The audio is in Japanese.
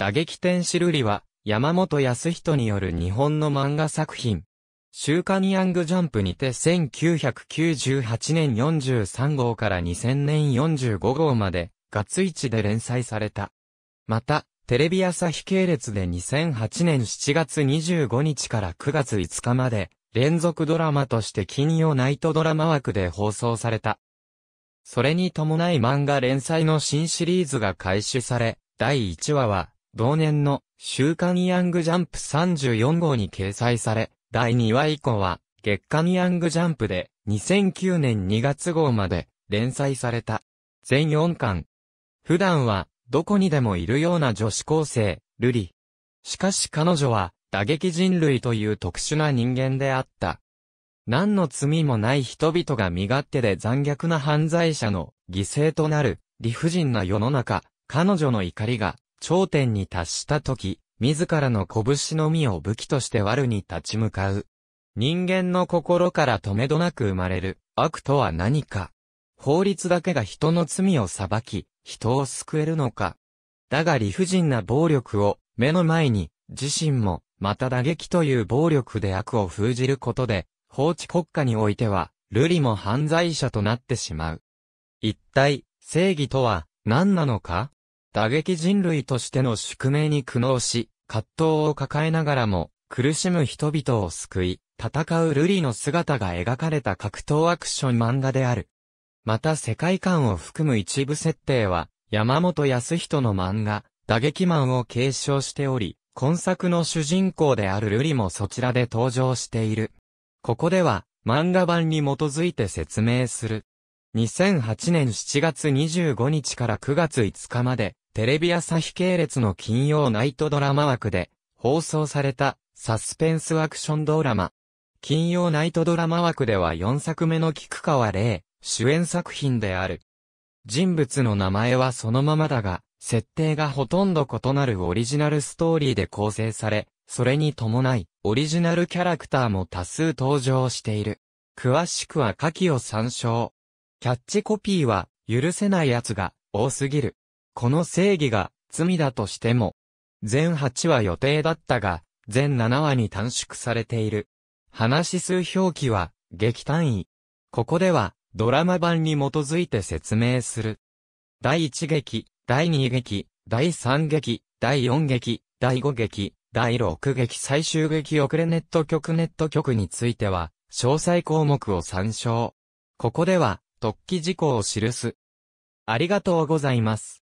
打撃天使ルリは、山本康人による日本の漫画作品。週刊ヤングジャンプにて1998年43号から2000年45号まで、月一で連載された。また、テレビ朝日系列で2008年7月25日から9月5日まで、連続ドラマとして金曜ナイトドラマ枠で放送された。それに伴い漫画連載の新シリーズが開始され、第1話は、同年の週刊ヤングジャンプ34号に掲載され、第2話以降は月刊ヤングジャンプで2009年2月号まで連載された。全4巻。普段はどこにでもいるような女子高生、ルリ。しかし彼女は打撃人類という特殊な人間であった。何の罪もない人々が身勝手で残虐な犯罪者の犠牲となる理不尽な世の中、彼女の怒りが頂点に達した時、自らの拳のみを武器として悪に立ち向かう。人間の心から止めどなく生まれる悪とは何か。法律だけが人の罪を裁き、人を救えるのか。だが理不尽な暴力を目の前に、自身も、また打撃という暴力で悪を封じることで、法治国家においては、瑠璃も犯罪者となってしまう。一体、正義とは何なのか打撃人類としての宿命に苦悩し、葛藤を抱えながらも、苦しむ人々を救い、戦うルリの姿が描かれた格闘アクション漫画である。また世界観を含む一部設定は、山本康人の漫画、打撃マンを継承しており、今作の主人公であるルリもそちらで登場している。ここでは、漫画版に基づいて説明する。2008年7月25日から9月5日まで、テレビ朝日系列の金曜ナイトドラマ枠で放送されたサスペンスアクションドラマ。金曜ナイトドラマ枠では4作目の菊川玲主演作品である。人物の名前はそのままだが、設定がほとんど異なるオリジナルストーリーで構成され、それに伴い、オリジナルキャラクターも多数登場している。詳しくは下記を参照。キャッチコピーは、許せない奴が多すぎる。この正義が罪だとしても、全8話予定だったが、全7話に短縮されている。話数表記は、劇単位。ここでは、ドラマ版に基づいて説明する。第1劇、第2劇、第3劇、第4劇、第5劇、第6劇最終劇遅れネット局ネット局については、詳細項目を参照。ここでは、突起事項を記す。ありがとうございます。